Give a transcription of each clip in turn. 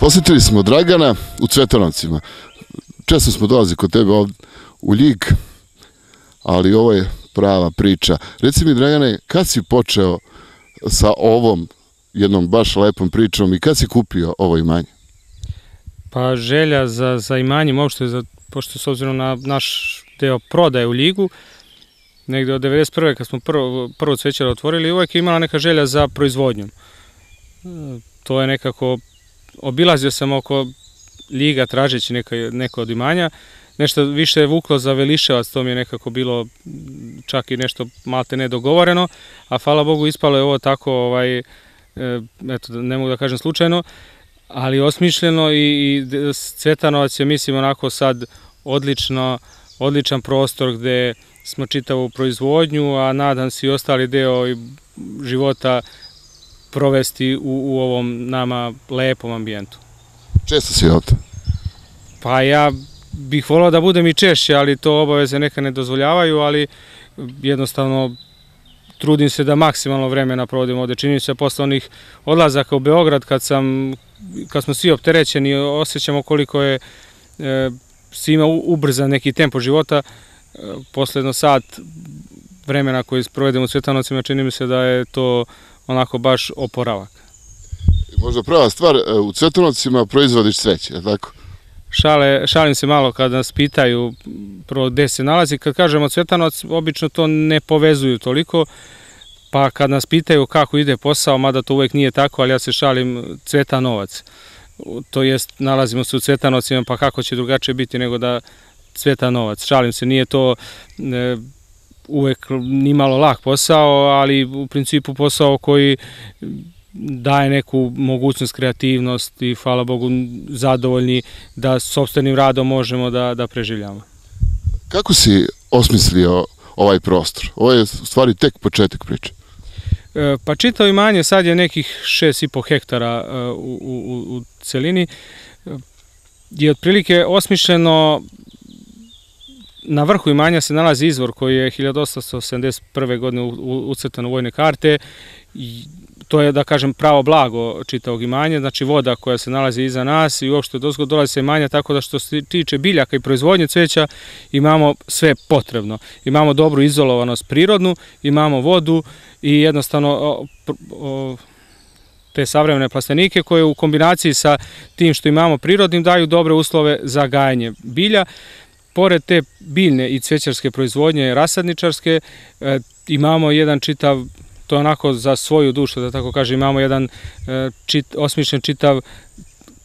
Posetili smo Dragana u Cvetanovcima. Često smo dolazili kod tebe ovdje u Ljig, ali ovo je prava priča. Reci mi, Dragane, kad si počeo sa ovom jednom baš lepom pričom i kad si kupio ovo imanje? Pa želja za, za imanjem, uopšte, za, pošto s obzirom na naš deo prodaje u Ligu, negde od 91. kad smo prvo, prvo cvećara otvorili, uvek je imala neka želja za proizvodnjom. To je nekako obilazio sam oko liga tražeći neka, neko od imanja, nešto više je vuklo za Veliševac, to mi je nekako bilo čak i nešto malte nedogovoreno, a hvala Bogu ispalo je ovo tako, ovaj, e, eto, ne mogu da kažem slučajno, ali osmišljeno i, i Cvetanovac je, mislim, onako sad odlično, odličan prostor gde smo čitavu proizvodnju, a nadam se i ostali deo života provesti u, u ovom nama lepom ambijentu. Često si ovde? Pa ja bih volao da budem i češće, ali to obaveze neka ne dozvoljavaju, ali jednostavno trudim se da maksimalno vremena provodim ovde. Činim se posle onih odlazaka u Beograd kad, sam, kad smo svi opterećeni, osjećamo koliko je e, svima ubrzan neki tempo života. E, posle sat vremena koji provedem u Cvetanovcima čini mi se da je to onako baš oporavak. Možda prava stvar, e, u Cvetanovcima proizvodiš cveće, je tako? šalim se malo kad nas pitaju prvo gde se nalazi. Kad kažemo Cvetanovac, obično to ne povezuju toliko, pa kad nas pitaju kako ide posao, mada to uvek nije tako, ali ja se šalim Cvetanovac. To jest, nalazimo se u cvetanocima, pa kako će drugačije biti nego da Cvetanovac. Šalim se, nije to... E, uvek nimalo lak posao, ali u principu posao koji daje neku mogućnost, kreativnost i hvala Bogu zadovoljni da s sobstvenim radom možemo da, da preživljamo. Kako si osmislio ovaj prostor? Ovo je u stvari tek početak priče. E, pa čitao imanje sad je nekih 6,5 hektara e, u, u, u celini e, je otprilike osmišljeno Na vrhu imanja se nalazi izvor koji je 1871. godine ucrtan u vojne karte. I to je, da kažem, pravo blago čitavog imanja, znači voda koja se nalazi iza nas i uopšte dozgo dolazi se imanja, tako da što se tiče biljaka i proizvodnje cveća imamo sve potrebno. Imamo dobru izolovanost prirodnu, imamo vodu i jednostavno te savremene plastenike koje u kombinaciji sa tim što imamo prirodnim daju dobre uslove za gajanje bilja pored te biljne i cvećarske proizvodnje rasadničarske, e, imamo jedan čitav to onako za svoju dušu, da tako kažem, imamo jedan e, osmišljen čitav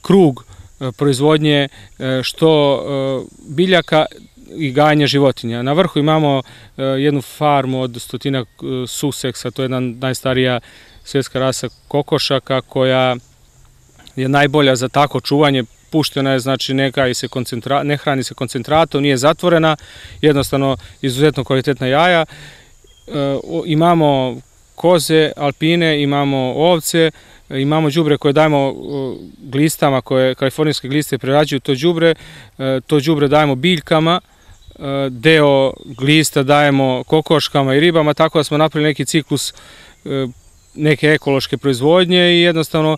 krug e, proizvodnje što biljaka i gajanje životinja. Na vrhu imamo jednu farmu od stotina Suseksa, to je jedna najstarija svjetska rasa kokošaka koja je najbolja za tako čuvanje puštena je, znači ne, gaji se koncentra, ne hrani se koncentratom, nije zatvorena, jednostavno izuzetno kvalitetna jaja. E, imamo koze, alpine, imamo ovce, e, imamo đubre koje dajemo e, glistama, koje kalifornijske gliste prerađuju to đubre, to đubre dajemo biljkama, deo glista dajemo kokoškama i ribama, tako da smo napravili neki ciklus neke ekološke proizvodnje i jednostavno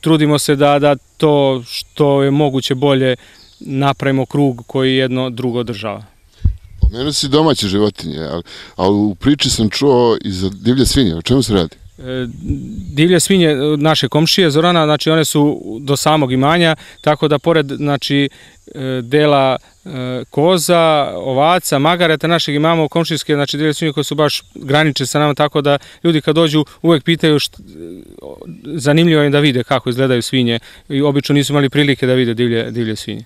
trudimo se da, da to što je moguće bolje napravimo krug koji jedno drugo održava. Pomenuo si domaće životinje, ali, ali u priči sam čuo i za divlje svinje. O čemu se radi? divlje svinje e, naše komšije Zorana, znači one su do samog imanja, tako da pored znači, e, dela e, koza, ovaca, magareta našeg imamo komšijske, znači divlje svinje koje su baš graniče sa nama, tako da ljudi kad dođu uvek pitaju šta, zanimljivo im da vide kako izgledaju svinje i obično nisu imali prilike da vide divlje, divlje svinje.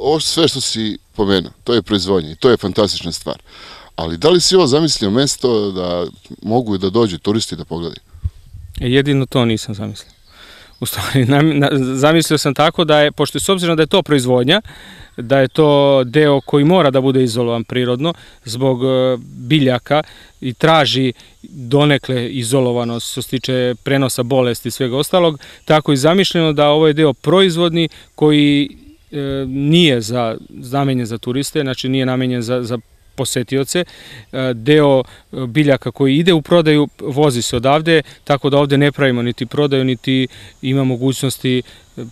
Ovo sve što si pomenuo, to je proizvodnje i to je fantastična stvar. Ali da li si ovo zamislio mesto da mogu da dođu turisti da pogledaju? E, jedino to nisam zamislio. U stvari, na, zamislio sam tako da je, pošto je s obzirom da je to proizvodnja, da je to deo koji mora da bude izolovan prirodno zbog e, biljaka i traži donekle izolovanost što se tiče prenosa bolesti i svega ostalog, tako i zamišljeno da ovo je deo proizvodni koji e, nije za, namenjen za turiste, znači nije namenjen za, za posetioce. E, deo e, biljaka koji ide u prodaju vozi se odavde, tako da ovde ne pravimo niti prodaju, niti ima mogućnosti e,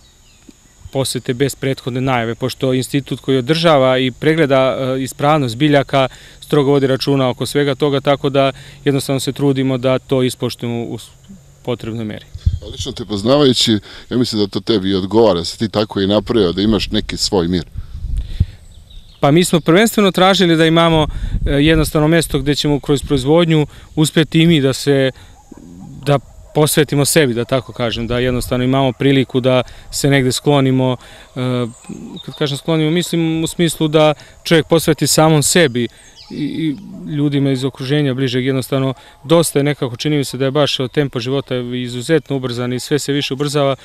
posete bez prethodne najave, pošto institut koji održava i pregleda ispravnost biljaka strogo vodi računa oko svega toga, tako da jednostavno se trudimo da to ispoštujemo u potrebnoj meri. Lično te poznavajući, ja mislim da to tebi odgovara, da se ti tako i napravio, da imaš neki svoj mir. Pa mi smo prvenstveno tražili da imamo e, jednostavno mesto gde ćemo kroz proizvodnju uspeti i mi da se da posvetimo sebi, da tako kažem, da jednostavno imamo priliku da se negde sklonimo, e, kad kažem sklonimo, mislim u smislu da čovjek posveti samom sebi i ljudima iz okruženja bližeg, jednostavno dosta je nekako, čini mi se da je baš tempo života izuzetno ubrzan i sve se više ubrzava,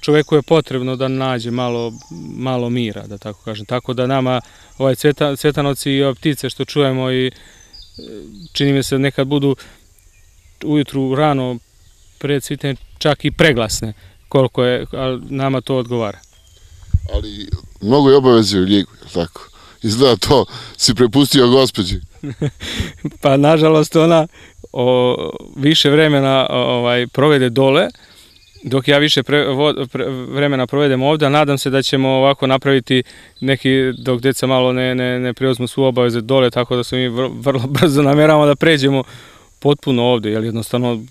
čoveku je potrebno da nađe malo, malo mira, da tako kažem. Tako da nama ovaj cveta, cvetanoci i ove ptice što čujemo i e, čini mi se da nekad budu ujutru rano pred svitanje čak i preglasne koliko je, ali nama to odgovara. Ali mnogo je obaveze u ljigu, tako? Izgleda to, si prepustio gospođi. pa nažalost ona o, više vremena ovaj, provede dole, dok ja više pre, vo, pre, vremena provedem ovde, nadam se da ćemo ovako napraviti neki, dok deca malo ne, ne, ne preuzmu svu obaveze dole, tako da se mi vrlo, vrlo brzo nameramo da pređemo potpuno ovde, jer jednostavno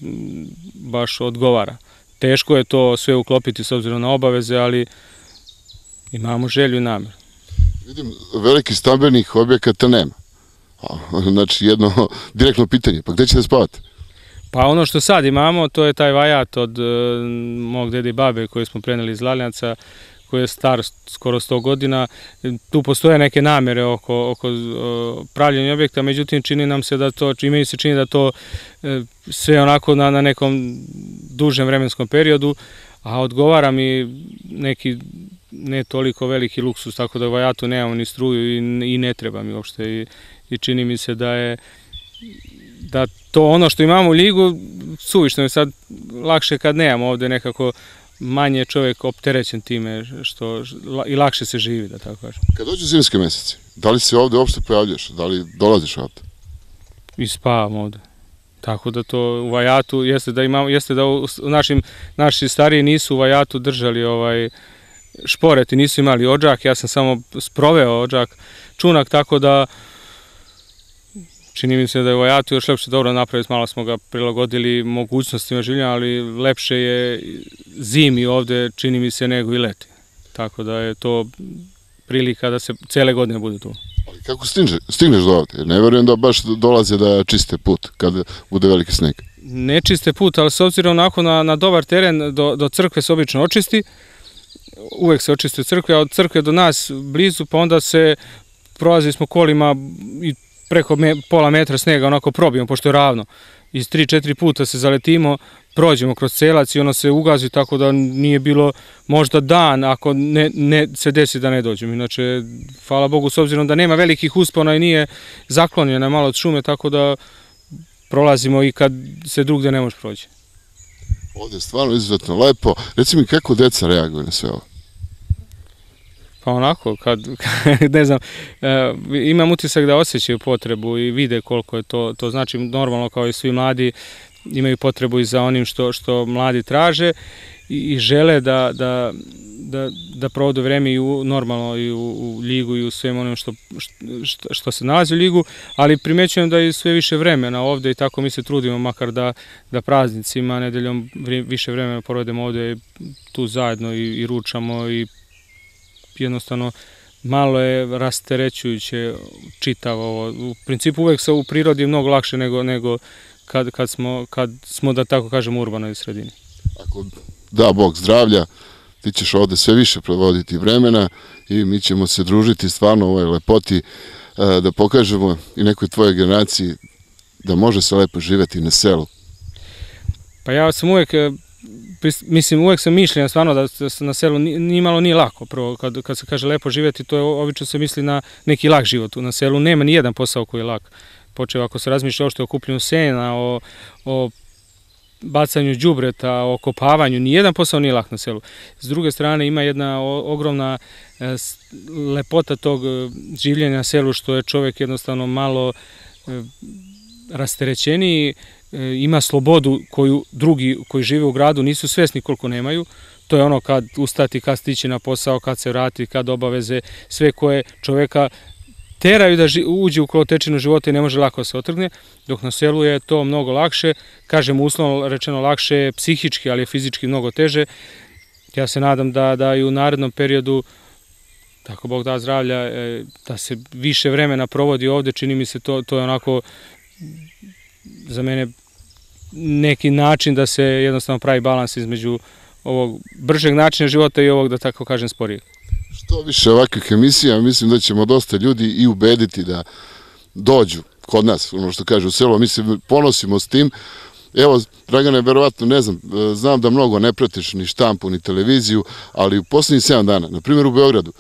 baš odgovara. Teško je to sve uklopiti s obzirom na obaveze, ali imamo želju i namer. Vidim, veliki stambenih objekata nema. Znači, jedno direktno pitanje, pa gde ćete spavati? Pa ono što sad imamo, to je taj vajat od e, mog dede i babe koji smo preneli iz Laljanca, koji je star skoro 100 godina. Tu postoje neke namere oko, oko e, pravljenja objekta, međutim čini nam se da to, imaju se čini da to e, sve onako na, na nekom dužem vremenskom periodu, a odgovara mi neki ne toliko veliki luksus, tako da vajatu nemamo ni struju i, i ne treba mi uopšte i čini mi se da je da to ono što imamo u ligu, suvišno je sad lakše kad nemamo ovde nekako manje je čovek opterećen time što i lakše se živi, da tako kažem. Kad dođu zimske meseci, da li se ovde uopšte pojavljaš? Da li dolaziš ovde? I spavam ovde. Tako da to u Vajatu jeste da imamo jeste da u našim naši stariji nisu u Vajatu držali ovaj šporet i nisu imali odžak, ja sam samo sproveo odžak čunak tako da čini mi se da je u ovaj Ajatu još lepše dobro napraviti, malo smo ga prilagodili mogućnostima življenja, ali lepše je zimi ovde, čini mi se, nego i leti. Tako da je to prilika da se cele godine bude tu. Ali kako stigneš, stigneš do ovde? Ne verujem da baš dolaze da čiste put kada bude veliki sneg. Ne čiste put, ali s obzirom onako na, na dobar teren do, do crkve se obično očisti, uvek se očisti od crkve, a od crkve do nas blizu, pa onda se prolazili smo kolima i preko me, pola metra snega onako probimo, pošto je ravno. Iz 3-4 puta se zaletimo, prođemo kroz celac i ono se ugazi, tako da nije bilo možda dan ako ne, ne se desi da ne dođem. Inače, hvala Bogu, s obzirom da nema velikih uspona i nije zaklonjena malo od šume, tako da prolazimo i kad se drugde ne može proći. Ovde je stvarno izuzetno lepo. Reci mi kako deca reaguju na sve ovo? Pa onako, kad, ne znam, e, imam utisak da osjećaju potrebu i vide koliko je to, to znači normalno kao i svi mladi imaju potrebu i za onim što, što mladi traže i, i žele da, da, da, da provode vreme i u, normalno i u, u ligu i u svem onom što, što, što se nalazi u ligu, ali primećujem da je sve više vremena ovde i tako mi se trudimo makar da, da praznicima, nedeljom vri, više vremena provedemo ovde tu zajedno i, i ručamo i jednostavno malo je rasterećujuće čitavo ovo. U principu uvek se u prirodi mnogo lakše nego, nego kad, kad, smo, kad smo, da tako kažem, u urbanoj sredini. Ako da Bog zdravlja, ti ćeš ovde sve više provoditi vremena i mi ćemo se družiti stvarno u ovoj lepoti e, da pokažemo i nekoj tvojoj generaciji da može se lepo živeti na selu. Pa ja sam uvek e, mislim, uvek sam mišljen stvarno da na selu ni malo nije lako. Prvo, kad, kad se kaže lepo živeti, to je obično se misli na neki lak život. Na selu nema ni jedan posao koji je lak. Počeo ako se razmišlja ošte o kupljenju sena, o, o bacanju đubreta, o kopavanju, ni jedan posao nije lak na selu. S druge strane ima jedna ogromna e, lepota tog e, življenja na selu što je čovek jednostavno malo e, rasterećeniji E, ima slobodu koju drugi koji žive u gradu nisu svesni koliko nemaju. To je ono kad ustati, kad stići na posao, kad se vrati, kad obaveze, sve koje čoveka teraju da uđe u kolotečinu života i ne može lako da se otrgne, dok na selu je to mnogo lakše, kažem uslovno rečeno lakše psihički, ali je fizički mnogo teže. Ja se nadam da, da i u narednom periodu tako Bog da zdravlja, e, da se više vremena provodi ovde, čini mi se to, to je onako za mene neki način da se jednostavno pravi balans između ovog bržeg načina života i ovog, da tako kažem, sporijeg. Što više ovakvih emisija, mislim da ćemo dosta ljudi i ubediti da dođu kod nas, ono što kaže u selo, mi se ponosimo s tim. Evo, Dragane, verovatno, ne znam, e, znam da mnogo ne pratiš ni štampu, ni televiziju, ali u poslednjih 7 dana, na primjer u Beogradu,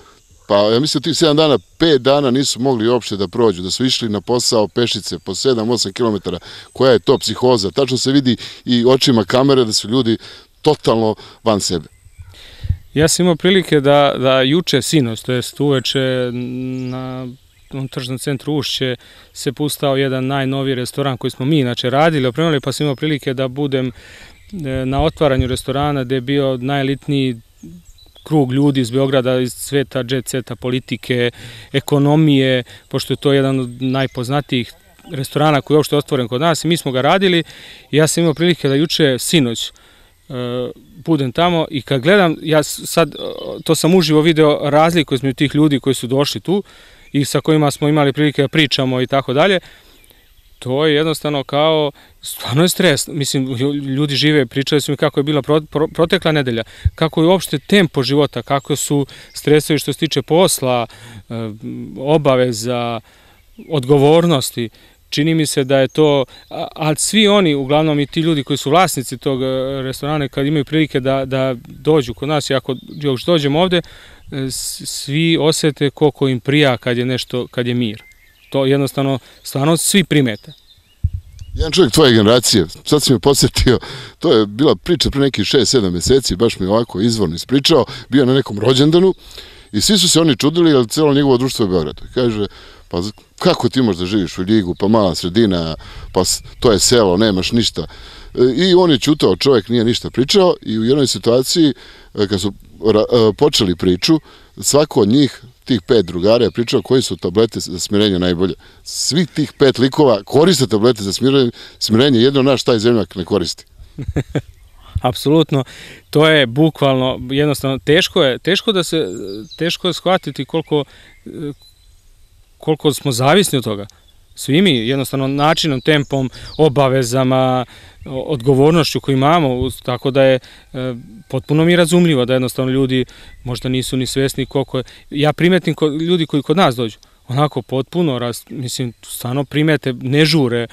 Pa ja mislim tih 7 dana, 5 dana nisu mogli uopšte da prođu, da su išli na posao pešice po 7-8 km. Koja je to psihoza? Tačno se vidi i očima kamere da su ljudi totalno van sebe. Ja sam imao prilike da, da juče, sinos, to jest uveče na tržnom centru Ušće se pustao jedan najnoviji restoran koji smo mi inače radili, opremali, pa sam imao prilike da budem e, na otvaranju restorana gde je bio najelitniji krug ljudi iz Beograda, iz sveta, jet seta, politike, ekonomije, pošto je to jedan od najpoznatijih restorana koji je uopšte otvoren kod nas i mi smo ga radili i ja sam imao prilike da juče, sinoć, e, budem tamo i kad gledam, ja sad, e, to sam uživo video razliku između tih ljudi koji su došli tu i sa kojima smo imali prilike da pričamo i tako dalje, to je jednostavno kao, stvarno je stres. Mislim, ljudi žive, pričali su mi kako je bila pro, pro, protekla nedelja, kako je uopšte tempo života, kako su stresovi što se tiče posla, e, obaveza, odgovornosti. Čini mi se da je to, a, svi oni, uglavnom i ti ljudi koji su vlasnici tog e, restorana, kad imaju prilike da, da dođu kod nas, i ako još dođemo ovde, e, svi osete koliko im prija kad je nešto, kad je mir. To jednostavno, stvarno svi primete. Jedan čovjek tvoje generacije, sad si me posjetio, to je bila priča pre nekih 6-7 meseci, baš mi ovako izvorno ispričao, bio na nekom rođendanu i svi su se oni čudili, jer celo njegovo društvo je Beograd. Kaže, pa kako ti možda živiš u Ljigu, pa mala sredina, pa to je selo, nemaš ništa. E, I on je čutao, čovjek nije ništa pričao i u jednoj situaciji, e, kad su e, počeli priču, svako od njih tih pet drugara je pričao koji su tablete za smirenje najbolje. Svi tih pet likova koriste tablete za smirenje, smirenje jedno naš taj zemljak ne koristi. Apsolutno, to je bukvalno, jednostavno, teško je, teško da se, teško je shvatiti koliko, koliko smo zavisni od toga. Svi mi, jednostavno načinom, tempom, obavezama, odgovornošću koju imamo, tako da je e, potpuno mi razumljivo da jednostavno ljudi možda nisu ni svesni koliko je. Ja primetim ko, ljudi koji kod nas dođu, onako potpuno, mislim, stvarno primete, ne žure,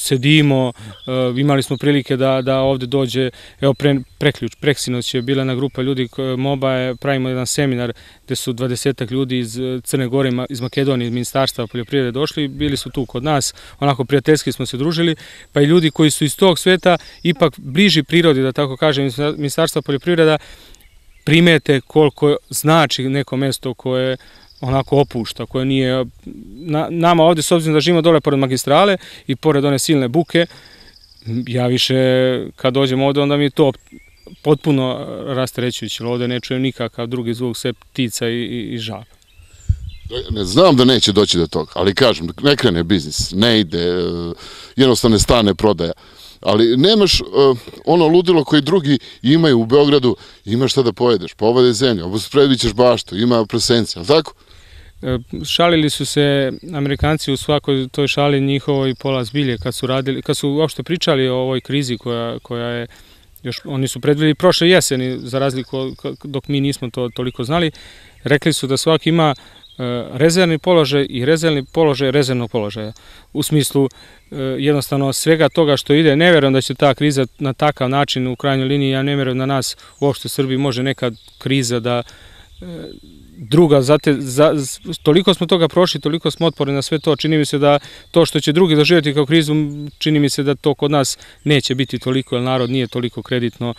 sedimo, eh, imali smo prilike da, da ovde dođe, evo pre, preključ, preksinoć je bila na grupa ljudi, MOBA je, pravimo jedan seminar gde su 20 ljudi iz eh, Crne Gore, iz Makedonije, iz Ministarstva poljoprivrede došli, bili su tu kod nas, onako prijateljski smo se družili, pa i ljudi koji su iz tog sveta, ipak bliži prirodi, da tako kažem, Ministarstva poljoprivreda, primete koliko znači neko mesto koje onako opušta, koja nije nama ovde, s obzirom da živimo dole pored magistrale i pored one silne buke, ja više kad dođem ovde, onda mi je to potpuno rastrećujuće, ovde ne čujem nikakav drugi zvuk, sve ptica i, i, i žaba. Ne znam da neće doći do toga, ali kažem, ne krene biznis, ne ide, e, jednostavno ne stane prodaja ali nemaš uh, ono ludilo koji drugi imaju u Beogradu, imaš šta da pojedeš, povede pa zemlja, obospredićeš baštu, ima presencija, ali tako? šalili su se Amerikanci u svakoj toj šali njihovoj pola zbilje kad su radili, kad su uopšte pričali o ovoj krizi koja, koja je još oni su predvili prošle jeseni za razliku dok mi nismo to toliko znali rekli su da svaki ima e, rezervni položaj i rezervni položaj rezervnog položaja. U smislu e, jednostavno svega toga što ide, ne verujem da će ta kriza na takav način u krajnjoj liniji, ja ne verujem da nas uopšte u Srbiji može neka kriza da e, druga, zate, za, toliko smo toga prošli, toliko smo otporni na sve to, čini mi se da to što će drugi doživjeti kao krizu, čini mi se da to kod nas neće biti toliko, jer narod nije toliko kreditno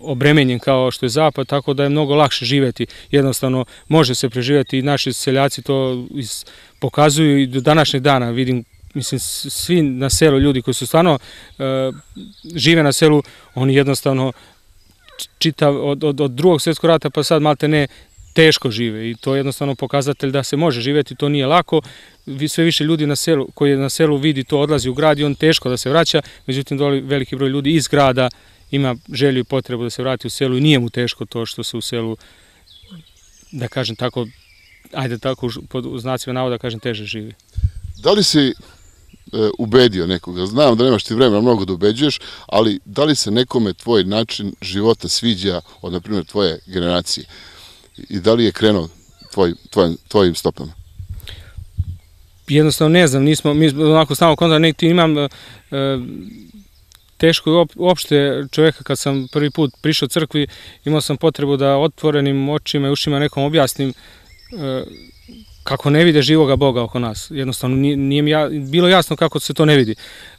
obremenjen kao što je zapad, tako da je mnogo lakše živeti, jednostavno može se preživjeti i naši seljaci to iz, pokazuju i do današnjeg dana vidim mislim, svi na selu, ljudi koji su stvarno e, žive na selu, oni jednostavno čitav, od, od, od drugog svjetskog rata pa sad malte ne teško žive i to je jednostavno pokazatelj da se može živeti, to nije lako. Sve više ljudi na selu, koji je na selu vidi to odlazi u grad i on teško da se vraća, međutim doli veliki broj ljudi iz grada ima želju i potrebu da se vrati u selu i nije mu teško to što se u selu, da kažem tako, ajde tako pod znacima navoda kažem teže živi. Da li si e, ubedio nekoga? Znam da nemaš ti vremena mnogo da ubeđuješ, ali da li se nekome tvoj način života sviđa od, na primjer, tvoje generacije? i da li je krenuo tvoj, tvoj, tvojim stopama? Jednostavno ne znam, nismo, mi onako samo kontra, nek ti imam, e, teško je uopšte čoveka kad sam prvi put prišao crkvi, imao sam potrebu da otvorenim očima i ušima nekom objasnim e, kako ne vide živoga Boga oko nas. Jednostavno nije mi ja, bilo jasno kako se to ne vidi.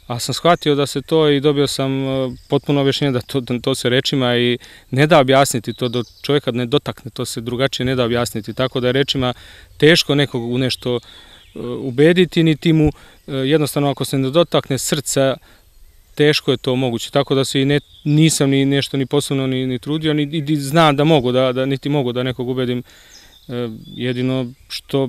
A sam shvatio da se to i dobio sam e, potpuno objašnjenje da to, da to se rečima i ne da objasniti to do čovjeka ne dotakne, to se drugačije ne da objasniti. Tako da je rečima teško nekog u nešto e, ubediti, niti mu e, jednostavno ako se ne dotakne srca teško je to moguće, tako da se i ne, nisam ni nešto ni posebno ni, ni trudio, ni, ni znam da mogu, da, da niti mogu da nekog ubedim E, jedino što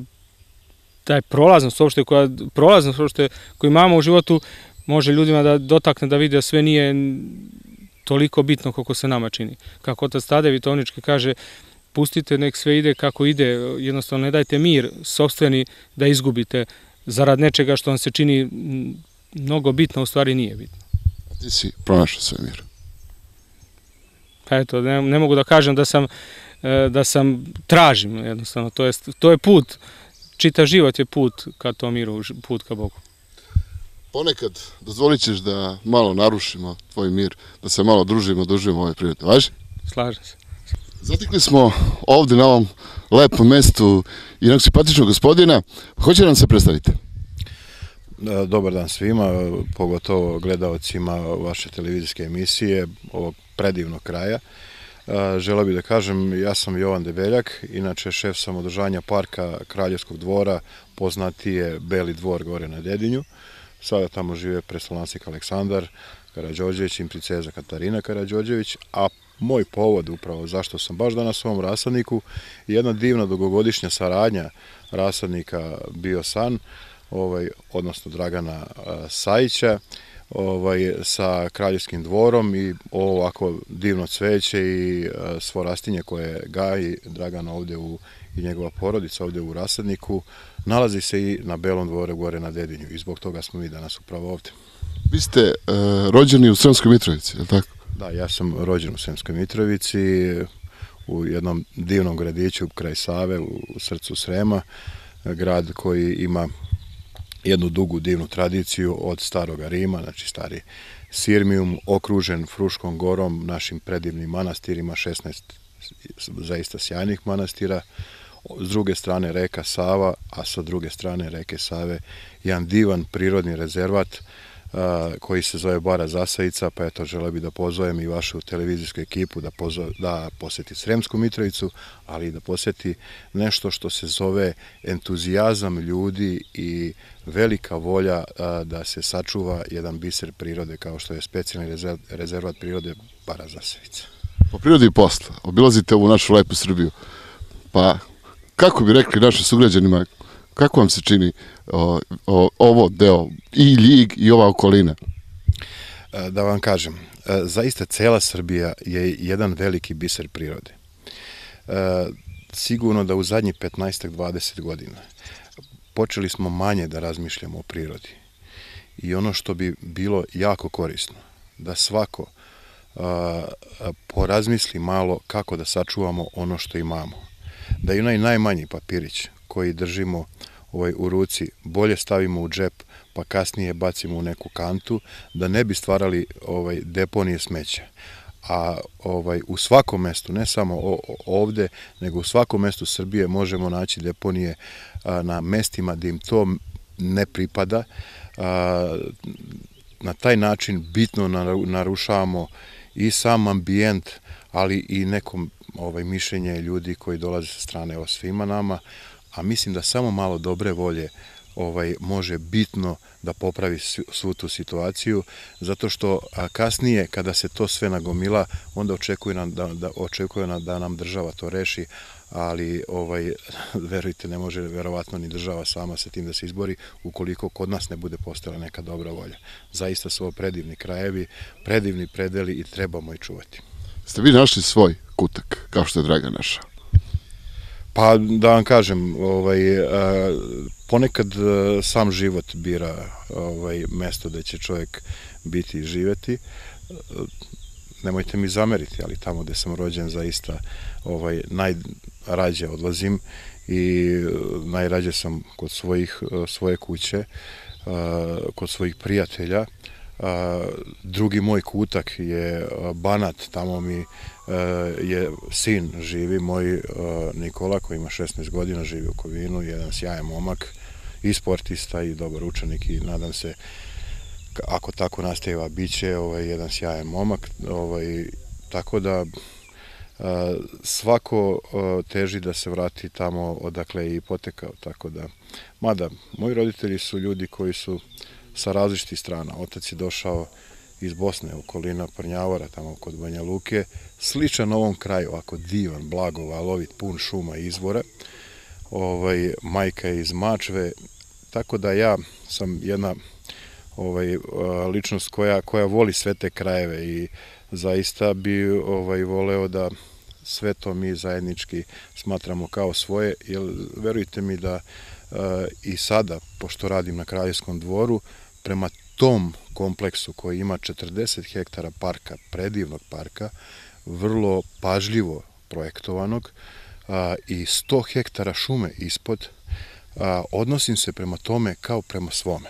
taj prolaznost uopšte koja prolaznost uopšte koju imamo u životu može ljudima da dotakne da vide da sve nije toliko bitno koliko se nama čini. Kako otac Tade Vitovnički kaže, pustite nek sve ide kako ide, jednostavno ne dajte mir sobstveni da izgubite zarad nečega što vam se čini mnogo bitno, u stvari nije bitno. Ti si pronašao svoj mir. Pa eto, ne, ne mogu da kažem da sam E, da sam tražim jednostavno, to je, to je put, čita život je put ka Tomiru, put ka Bogu. Ponekad dozvolit ćeš da malo narušimo tvoj mir, da se malo družimo, družimo da ove prijatelje, važi? Slažem se. Zatekli smo ovde na ovom lepom mestu jednog simpatičnog gospodina. Hoće nam se predstaviti? E, dobar dan svima, pogotovo gledalcima vaše televizijske emisije ovog predivnog kraja. Uh, Žela bih da kažem, ja sam Jovan Debeljak, inače šef sam održanja parka Kraljevskog dvora, poznati je Beli dvor gore na Dedinju. Sada tamo žive prestolansik Aleksandar Karadžođević i princeza Katarina Karadžođević, a moj povod upravo zašto sam baš danas u ovom rasadniku je jedna divna dugogodišnja saradnja rasadnika Biosan, ovaj, odnosno Dragana Sajića ovaj, sa kraljevskim dvorom i ovako divno cveće i e, svo rastinje koje gaji Dragan ovde u, i njegova porodica ovde u rasadniku nalazi se i na Belom dvoru gore na Dedinju i zbog toga smo mi danas upravo ovde. Vi ste e, rođeni u Sremskoj Mitrovici, je li tako? Da, ja sam rođen u Sremskoj Mitrovici u jednom divnom gradiću kraj Save u srcu Srema grad koji ima jednu dugu divnu tradiciju od staroga Rima, znači stari Sirmium, okružen Fruškom gorom, našim predivnim manastirima, 16 zaista sjajnih manastira, s druge strane reka Sava, a sa druge strane reke Save jedan divan prirodni rezervat koji se zove Bara Zasajica, pa eto, žele bi da pozovem i vašu televizijsku ekipu da, da poseti Sremsku Mitrovicu, ali i da poseti nešto što se zove entuzijazam ljudi i velika volja da se sačuva jedan biser prirode kao što je specijalni rezervat prirode Bara Zasajica. Po prirodi i posla, obilazite ovu našu lepu Srbiju, pa kako bi rekli našim sugrađanima, kako vam se čini o, ovo deo i Ljig i ova okolina? E, da vam kažem, e, zaista cela Srbija je jedan veliki biser prirode. E, sigurno da u zadnjih 15-20 godina počeli smo manje da razmišljamo o prirodi. I ono što bi bilo jako korisno, da svako a, porazmisli malo kako da sačuvamo ono što imamo. Da i onaj najmanji papirić koji držimo ovaj, u ruci, bolje stavimo u džep, pa kasnije bacimo u neku kantu, da ne bi stvarali ovaj, deponije smeća a ovaj u svakom mestu, ne samo ovde, nego u svakom mestu Srbije možemo naći deponije a, na mestima gde im to ne pripada. A, na taj način bitno narušavamo i sam ambijent, ali i nekom ovaj mišljenje ljudi koji dolaze sa strane o svima nama a mislim da samo malo dobre volje ovaj može bitno da popravi svu tu situaciju zato što kasnije kada se to sve nagomila onda očekuje nam da, da očekuje nam da nam država to reši ali ovaj verujte ne može verovatno ni država sama sa tim da se izbori ukoliko kod nas ne bude postala neka dobra volja. Zaista su ovo predivni krajevi, predivni predeli i trebamo ih čuvati. Ste vi našli svoj kutak kao što je Dragan našao? Pa da vam kažem, ovaj, e, ponekad e, sam život bira ovaj, mesto da će čovjek biti i živeti. E, nemojte mi zameriti, ali tamo gde sam rođen zaista ovaj, najrađe odlazim i najrađe sam kod svojih, svoje kuće, kod svojih prijatelja drugi moj kutak je Banat, tamo mi je sin živi, moj Nikola koji ima 16 godina, živi u Kovinu, jedan sjajan momak i sportista i dobar učenik i nadam se ako tako nastava biće ovaj jedan sjajan momak ovaj tako da svako teži da se vrati tamo odakle je i potekao tako da mada moji roditelji su ljudi koji su sa različitih strana. Otac je došao iz Bosne, okolina Prnjavora, tamo kod Banja Luke, sličan ovom kraju, ako divan, blago, valovit, pun šuma i izvora. Ovaj, majka je iz Mačve, tako da ja sam jedna ovaj, ličnost koja, koja voli sve te krajeve i zaista bi ovaj, voleo da sve to mi zajednički smatramo kao svoje, jer verujte mi da e, i sada, pošto radim na Kraljevskom dvoru, prema tom kompleksu koji ima 40 hektara parka, predivnog parka, vrlo pažljivo projektovanog a, i 100 hektara šume ispod, a, odnosim se prema tome kao prema svome.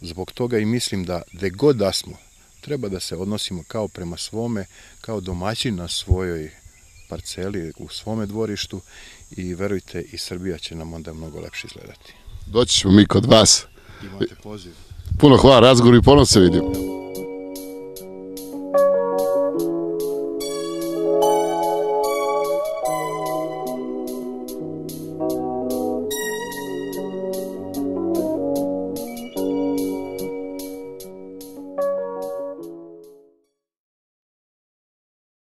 Zbog toga i mislim da gde god da smo, treba da se odnosimo kao prema svome, kao domaćin na svojoj parceli u svome dvorištu i verujte i Srbija će nam onda mnogo lepše izgledati. Doći ćemo mi kod vas. Imate poziv. Puno hvala, razgovor i ponovno se vidimo.